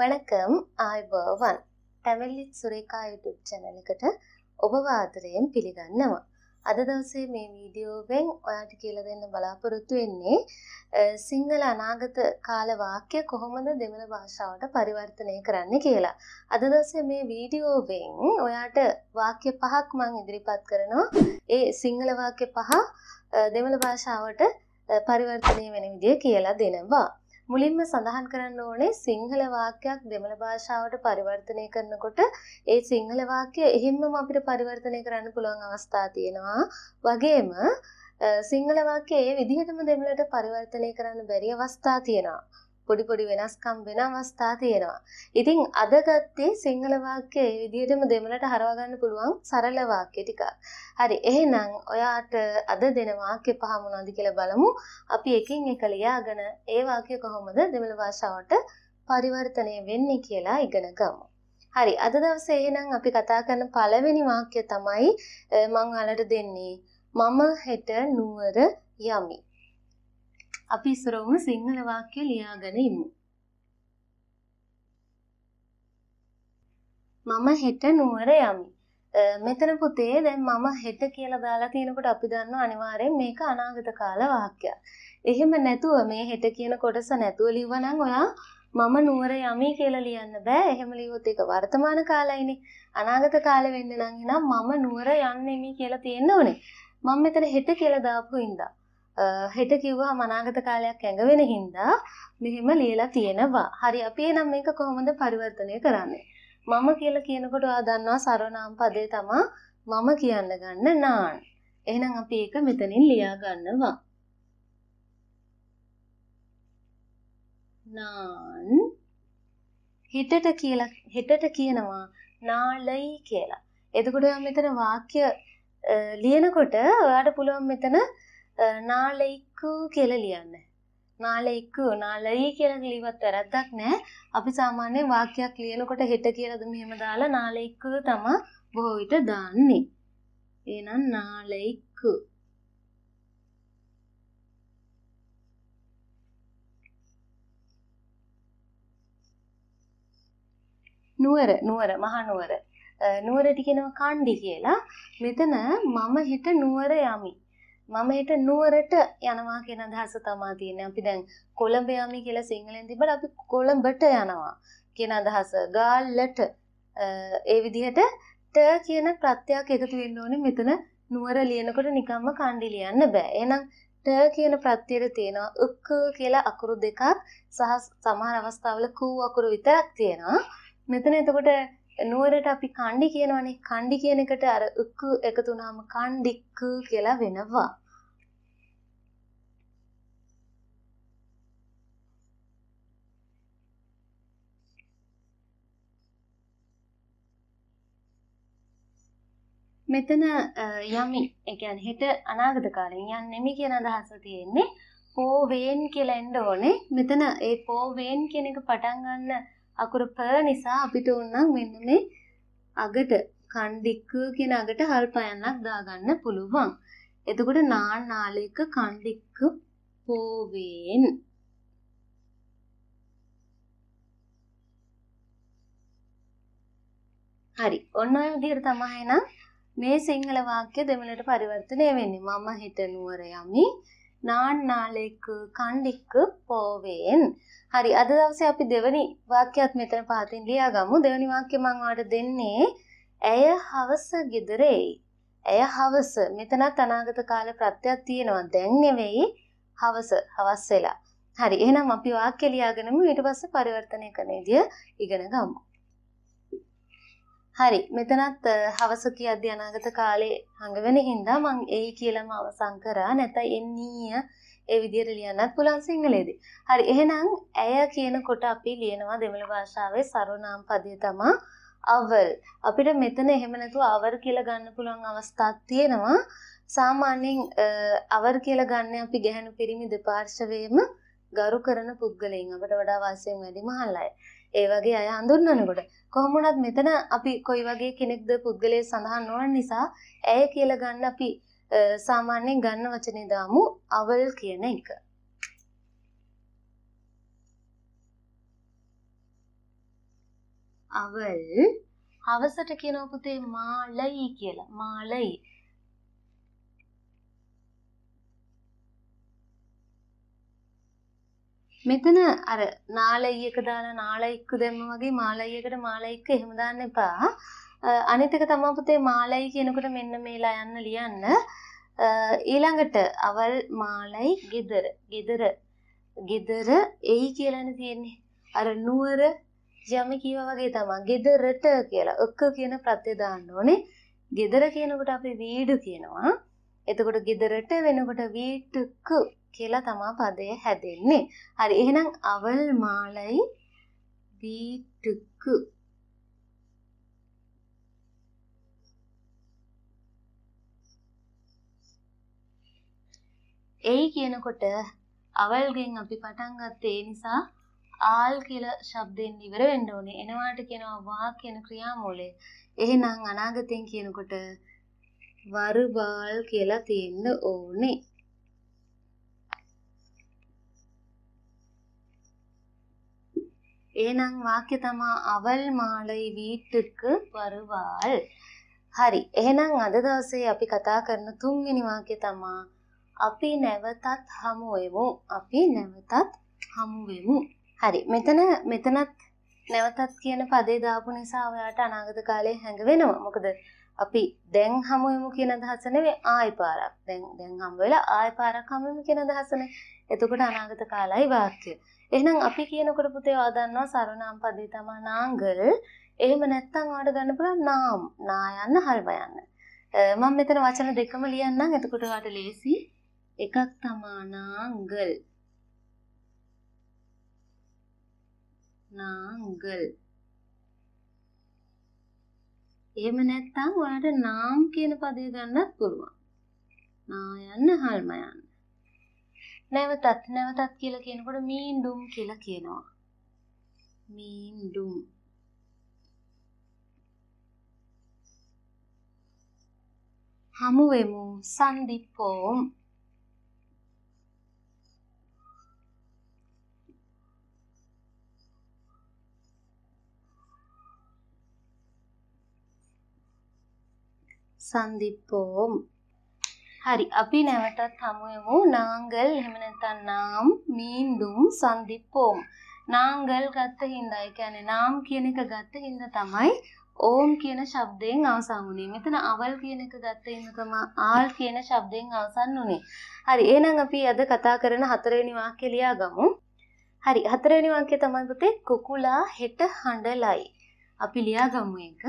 வணக்கம் අයිබෝවන් තැමල්ලිත් සුරේකා YouTube චැනලකට ඔබ ආදරයෙන් පිළිගන්නවා. අද දවසේ මේ වීඩියෝවෙන් ඔයාට කියලා දෙන්න බලාපොරොත්තු වෙන්නේ සිංහල අනාගත කාල වාක්‍ය කොහොමද දෙමළ භාෂාවට පරිවර්තනය කරන්න කියලා. අද දවසේ මේ වීඩියෝවෙන් ඔයාට වාක්‍ය පහක් මම ඉදිරිපත් කරනවා. ඒ සිංහල වාක්‍ය පහ දෙමළ භාෂාවට පරිවර්තනය වෙන විදිය කියලා දෙනවා. මුලින්ම සඳහන් කරන්න ඕනේ සිංහල වාක්‍යයක් දෙමළ භාෂාවට පරිවර්තනය කරනකොට ඒ සිංහල වාක්‍ය එහෙම්ම අපිට පරිවර්තනය කරන්න පුළුවන් අවස්ථා තියෙනවා. වගේම සිංහල වාක්‍ය ඒ විදිහටම දෙමළට පරිවර්තනය කරන්න බැරි අවස්ථා තියෙනවා. පොඩි පොඩි වෙනස්කම් වෙන අවස්ථා තියෙනවා. ඉතින් අද ගත්තේ සිංහල වාක්‍ය ඒ විදිහටම දෙමළට හරවා ගන්න පුළුවන් සරල වාක්‍ය ටිකක්. හරි එහෙනම් ඔයාට අද දෙන වාක්‍ය පහ මොනවද කියලා බලමු. අපි එකින් එක ලියාගෙන ඒ වාක්‍ය කොහොමද දෙමළ භාෂාවට පරිවර්තනය වෙන්නේ කියලා ඉගෙන ගමු. හරි අද දවසේ එහෙනම් අපි කතා කරන පළවෙනි වාක්‍ය තමයි මං ඔයාලට දෙන්නේ මම හෙට නුවර යමි. අපි ඉස්සරවම සිංහල වාක්‍ය ලියාගෙන ඉමු. මම හෙට නුවර යමි. මෙතන පුතේ දැන් මම හෙට කියලා දාලා තියෙනකොට අපි දන්නවා අනිවාර්යෙන් මේක අනාගත කාල වාක්‍යයක්. එහෙම නැතුව මේ හෙට කියන කොටස නැතුව ලිව්වනම් ඔයා මම නුවර යමි කියලා ලියන්න බෑ. එහෙම ලියුවොත් ඒක වර්තමාන කාලයිනේ. අනාගත කාලෙ වෙන්න නම් එනම් මම නුවර යන්නෙමි කියලා තියෙන්න ඕනේ. මම මෙතන හෙට කියලා දාපු හින්දා හෙට කිව්වා මනාගත කාලයක් ඇඟ වෙන හින්දා මෙහෙම ලියලා තියෙනවා. හරි අපි එනම් මේක කොහොමද පරිවර්තනය කරන්නේ? මම කියලා කියනකොට ඔයා දන්නවා සර්වනාම පදේ තමා මම කියන්න ගන්න නාන්. එහෙනම් අපි ඒක මෙතනින් ලියා ගන්නවා. නාන් හෙටට කියලා හෙටට කියනවා නාලයි කියලා. එතකොට මෙතන වාක්‍ය ලියනකොට ඔයාට පුළුවන් මෙතන නාලෙක්කු කියලා ලියන්න. නාලෙක්කු නාලයි කියලා ලියවත් වැරද්දක් නැහැ. අපි සාමාන්‍ය වාක්‍යයක් ලියනකොට හෙට කියලාද මෙහෙම දාලා නාලෙක්කු තමයි බොහෝ විට දාන්නේ. එහෙනම් නාලෙක්කු නුවර නුවර මහා නුවර නුවරට කියනවා කණ්ඩි කියලා මෙතන මම හිට නුවර යමි මම හිට නුවරට යනවා කියන අදහස තමා තියෙන්නේ. අපි දැන් කොළඹ යමි කියලා සිංහලෙන් තිබ්බට අපි කොළඹට යනවා කියන අදහස. ගාල්ලට ඒ විදිහට ට කියන ප්‍රත්‍යයක් එකතු වෙන්න ඕනේ මෙතන නුවර ලියනකොට නිකම්ම කණ්ඩි ලියන්න බෑ. එහෙනම් ට කියන ප්‍රත්‍යයට තියෙනවා උක් කියලා අකුරු දෙකක් සහ සමහර අවස්ථාවල කූ අකුරු විතරක් තියෙනවා. මෙතන එතකොට නුවරට අපි කණ්ඩි කියනවනේ කණ්ඩි කියන එකට අර ක් එකතු වුනහම කණ්ඩික්ක කියලා වෙනවා. මෙතන යමි ඒ කියන්නේ හෙට අනාගත කාලෙන් යන්නේ නෙමෙයි කියන අදහස තියෙන්නේ පෝවේන් කියලා එන්න ඕනේ. මෙතන ඒ පෝවේන් කියන එක පටන් ගන්න අකුර ප නිසා අපිට උන්නම් මෙන්න මේ අගට කණ්ඩික්ක කියන අගට හල්පයන්නක් දාගන්න පුළුවන්. එතකොට නාන් නාලයක කණ්ඩික්ක පෝවෙන් හරි ඔන්න ඔය විදිහට තමයි නම් මේ සිංහල වාක්‍ය දෙමළට පරිවර්තනය වෙන්නේ මම හිත නුවර යමි நான் நாளைக்கு කණ්ඩික්ක පෝවෙන් හරි අද දවසේ අපි දෙවනි වාක්‍යයක් මෙතන පහතින් ලියාගමු දෙවනි වාක්‍ය මම ඔයාලට දෙන්නේ ඇය හවස ගෙදර එයි ඇය හවස මෙතනත් අනාගත කාල ප්‍රත්‍යයක් තියෙනවා දැන් නෙවෙයි හවස හවස් වෙලා හරි එහෙනම් අපි වාක්‍ය ලියාගෙනම ඊට පස්සේ පරිවර්තනය කරන විදිය ඉගෙන ගමු හරි මෙතනත් හවස කියද්දි අනාගත කාලේ හඟවෙන හින්දා මං එයි කියලාම අවසන් කරා නැත්නම් එන්නීය ඒ විදිහට ලියන්නත් පුළුවන් සිංහලේදී. හරි එහෙනම් ඇය කියනකොට අපි ලියනවා දෙමළ භාෂාවේ සර්වනාම පදය තමයි අවල්. අපිට මෙතන එහෙම නැතුව අවර් කියලා ගන්න පුළුවන් අවස්ථාවක් තියෙනවා. සාමාන්‍යයෙන් අවර් කියලා ගන්න අපි ගැහණු පිරිමි දෙපාර්ශවයේම ගරු කරන පුද්ගලයන් අපට වඩා වාසියෙන් වැඩිම අය. ඒ වගේ අය හඳුන්වනකොට කොහොම වුණත් මෙතන අපි කොයි වගේ කෙනෙක්ද පුද්ගලයා සඳහන් නොවන නිසා ඇය කියලා ගන්න අපි සාමාන්‍යයෙන් ගන්න වචනේ දාමු අවල් කියන එක. අවල් හවසට කියන පුතේ මාළයි කියලා. මාළයි. මෙතන අර නාලයියක දාලා නාලයික්කු දැම්ම වගේ මාලයියකට මාලයික්ක එහෙම දාන්න එපා. අනිත් එක තමයි පුතේ මාලයි කියනකොට මෙන්න මේලා යන්න ලියන්න. ඊළඟට අවල් මාලයි ගෙදර ගෙදර ගෙදර එයි කියලානේ තියෙන්නේ. අර නුවර යම කියවා වගේ තමයි ගෙදරට කියලා ඔක්ක කියන ප්‍රත්‍ය දාන්න ඕනේ. ගෙදර කියනකොට අපි වීඩු කියනවා. එතකොට ගෙදරට වෙනකොට වීටුකු කියලා තමා පදය හැදෙන්නේ. හරි එහෙනම් අවල් මාලයි வீட்டுக்கு එයි කියනකොට අවල්ගෙන් අපි පටන් ගත්තේ නිසා ආල් කියලා શબ્දෙන් ඉවර වෙන්න ඕනේ. එනවාට කියනවා වා කියන ක්‍රියාමූලය. එහෙනම් අනාගතෙන් කියනකොට වරුබාල් කියලා තියෙන්න ඕනේ. එහෙනම් වාක්‍ය තමා අවල් මාලයි වීට්ටුக்கு வருவாள். හරි. එහෙනම් අද දවසේ අපි කතා කරන තුන්වෙනි වාක්‍ය තමා අපි නැවතත් හමු වෙමු. අපි නැවතත් හමු වෙමු. හරි. මෙතන මෙතනත් නැවතත් කියන පදේ දාපු නිසා ඔයාට අනාගත කාලේ හැඟ වෙනවා. මොකද අපි දැන් හමු වෙමු කියන අදහස නෙවෙයි ආයි පාරක්. දැන් දැන් හමු වෙලා ආයි පාරක් හමු වෙමු කියන අදහසනේ. එතකොට අනාගත කාලයි වාක්‍යය. එහෙනම් අපි කියනකොට පුතේ ආදන්නවා සරණම් පදේ තමයි නාංගල්. එහෙම නැත්නම් ඔයාලට ගන්න පුළුවන් නාම්. නා යන්න හල්ව යන්න. මම මෙතන වචන දෙකම ලියන්නම්. එතකොට ඔයාලට ලේසි. එකක් තමයි නාංගල්. නාංගල්. එහෙම නැත්නම් ඔයාලට නාම් කියන පදේ ගන්නත් පුළුවන්. නා යන්න හල්ම යන්න. නැවතත් නැවතත් කියලා කියනකොට මීන්ඩුම් කියලා කියනවා. මීන්ඩුම් හමු වෙමු සන්දිප්පෝම් සන්දිප්පෝම් හරි අපි නැවතත් හමුවෙමු නාංගල් එහෙම නැත්නම් නාම් මීන්ඩුම් සන්දිප්පෝම් නාංගල් ගත්ත හින්දා ඒ කියන්නේ නාම් කියන එක ගත්ත හින්දා තමයි ඕම් කියන શબ્දයෙන් අවසන් වුනේ. මෙතන අවල් කියන එක ගත්ත හින්දා තමයි ආල් කියන શબ્දයෙන් අවසන් වුනේ. හරි එහෙනම් අපි අද කතා කරන හතරවෙනි වාක්‍ය ලියාගමු. හරි හතරවෙනි වාක්‍ය තමයි පුතේ කුකුලා හෙට හඬලයි. අපි ලියාගමු එක.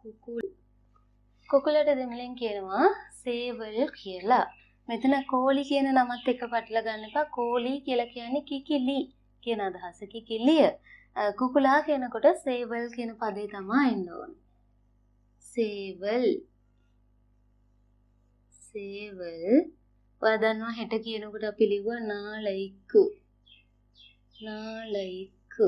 කුකුලා කුකුලට දෙමලෙන් කියනවා සේවල් කියලා. මෙතන කෝලි කියන නමත් එක පටල ගන්න එපා. කෝලි කියලා කියන්නේ කිකිලි කියන අදහස කිකිලිය. කුකුලා කියනකොට සේවල් කියන පදේ තමයි එන්න ඕනේ. සේවල් සේවල් වදන්නවා හෙට කියනකොට අපි ලිව්වා නාලයික්කු නාලයික්කු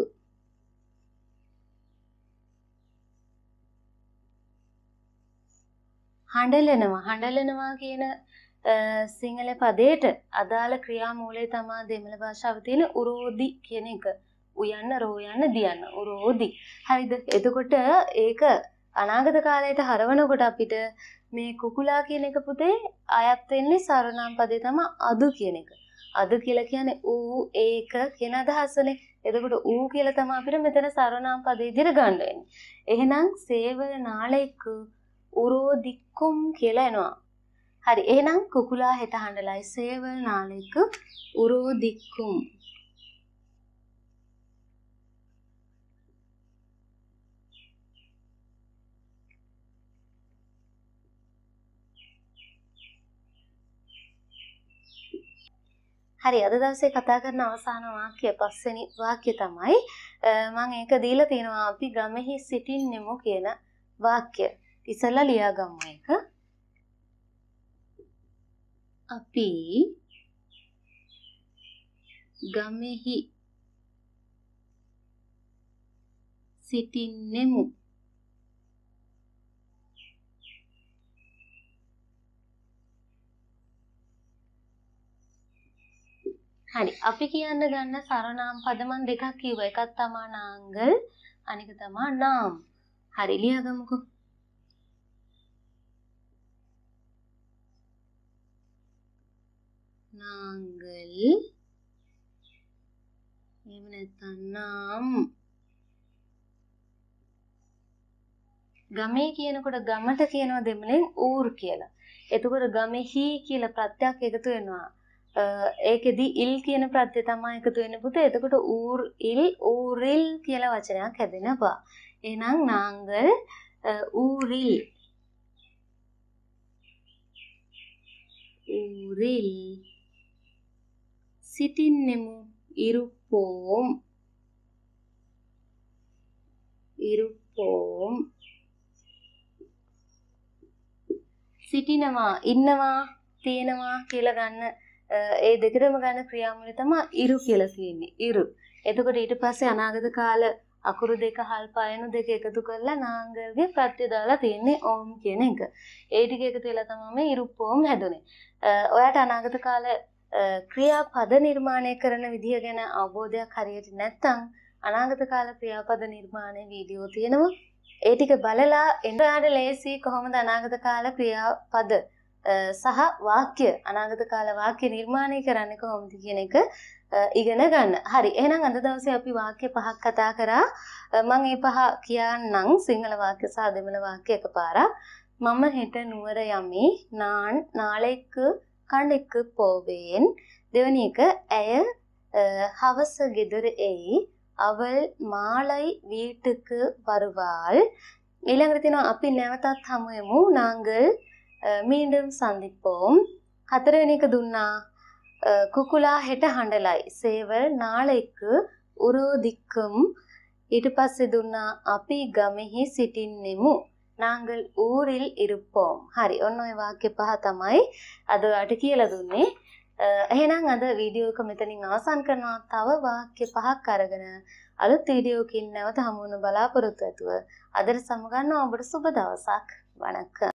හඬලනවා හඬලනවා කියන සිංහල පදයට අදාළ ක්‍රියාමූලය තමා දෙමළ භාෂාව තියෙන උරෝදි කියන එක. උයන්න රෝයන්න දියන්න උරෝදි. හරිද? එතකොට ඒක අනාගත කාලයට හරවනකොට අපිට මේ කුකුලා කියන එක පුතේ අයත් වෙන්නේ සරණම් පදේ තමයි අදු කියන එක. අදු කියලා කියන්නේ ඌ ඒක කියන අදහසනේ. එතකොට ඌ කියලා තමයි අපිට මෙතන සරණම් පදේ විදිහට ගන්න වෙන්නේ. එහෙනම් සේවනාලෙක් උරෝදික්කුම් කියලා එනවා. හරි එහෙනම් කුකුලා හෙට හඬලයි සේවල් නාලෙක උරෝදික්කුම් හරි අද දවසේ කතා කරන අවසාන වාක්‍ය පස්වෙනි වාක්‍ය තමයි මම ඒක දීලා තිනවා අපි ගමෙහි සිටින්නෙමු කියන වාක්‍ය. ඉස්සල්ලා ලියාගමු එක. අපි ගමෙහි සිටින්නෙමු. හරි අපි කියන්න ගන්න සරනාම් පද මන් දෙකක් කිව්වා එකක් තමා නාංගල් අනික තමා නාම් හරි ලියගමුකෝ நாங்கள் එහෙම නැත්නම් නම් ගමේ කියනකොට ගමට කියනවා දෙමළෙන් ඌර් කියලා. එතකොට ගමෙහි කියලා ප්‍රත්‍යක් එකතු වෙනවා. ඒකෙදි ඉල් කියන ප්‍රත්‍ය තමයි එකතු වෙන්නේ පුතේ. එතකොට ඌර් ඉල් ඌරිල් කියලා වචනයක් හැදෙනවා. එහෙනම් නාංගල් ඌරිල් ඌරිල් சிட்டின்னெமு இருப்போம் இருப்போம் සිටිනවා ඉන්නවා තියෙනවා කියලා ගන්න ඒ දෙකටම ගන්න ක්‍රියාමූලය තමයි ඉරු කියලා කියන්නේ ඉරු. එතකොට ඊට පස්සේ අනාගත කාල අකුරු දෙක හල්පයනු දෙක එකතු කරලා නාංගල්ගේ ප්‍රත්‍ය දාලා තියෙන්නේ ඕම් කියන එක. ඒ ටික එකතු වෙලා තමයි ඉරුප්පෝම් හැදුනේ. ඔයාට අනාගත කාලේ ක්‍රියාපද නිර්මාණය කරන විදිය ගැන අවබෝධයක් හරියට නැත්නම් අනාගත කාල ක්‍රියාපද නිර්මාණයේ වීඩියෝ තියෙනවා. ඒ ටික බලලා එන්ඩ්‍රොයිඩ් ලේසි කොහොමද අනාගත කාල ක්‍රියාපද සහ වාක්‍ය අනාගත කාල වාක්‍ය නිර්මාණය කරන්නේ කොහොමද කියන එක ඉගෙන ගන්න. හරි. එහෙනම් අද දවසේ අපි වාක්‍ය පහක් කතා කරා. මම මේ පහ කියන්නම් සිංහල වාක්‍ය සහ දෙමළ වාක්‍ය එකපාරක්. මම හෙට නුවර යමි. නාන් නාලෙක කඩෙක පෝවයෙන් දෙවනි එක ඇය හවස ගෙදර එයි අවල් மாலை வீட்டுக்கு வருவாள் ඊළඟට තියෙනවා අපි නැවතත් හමු වෙමු නාංගල් மீண்டும் சந்திப்போம் හතරවෙනි එක දුන්නා කුකුලා හෙට හඬලයි සේවල් நாளைக்கு උරෝදික්කම් ඊට පස්සේ දුන්නා අපි ගමෙහි සිටින්නෙමු නාංගල් ඌරිල් ඉරුප්පෝම් හරි ඔන්න ඔය වාක්‍ය පහ තමයි අද ඔයාට කියලා දුන්නේ එහෙනම් අද වීඩියෝ එක මෙතනින් අවසන් කරනවා තව වාක්‍ය පහක් අරගෙන අලුත් වීඩියෝකින් නැවත හමු වෙන බලාපොරොත්තු ඇතුව අදට සමුගන්නවා ඔබට සුබ දවසක් වණක්කම්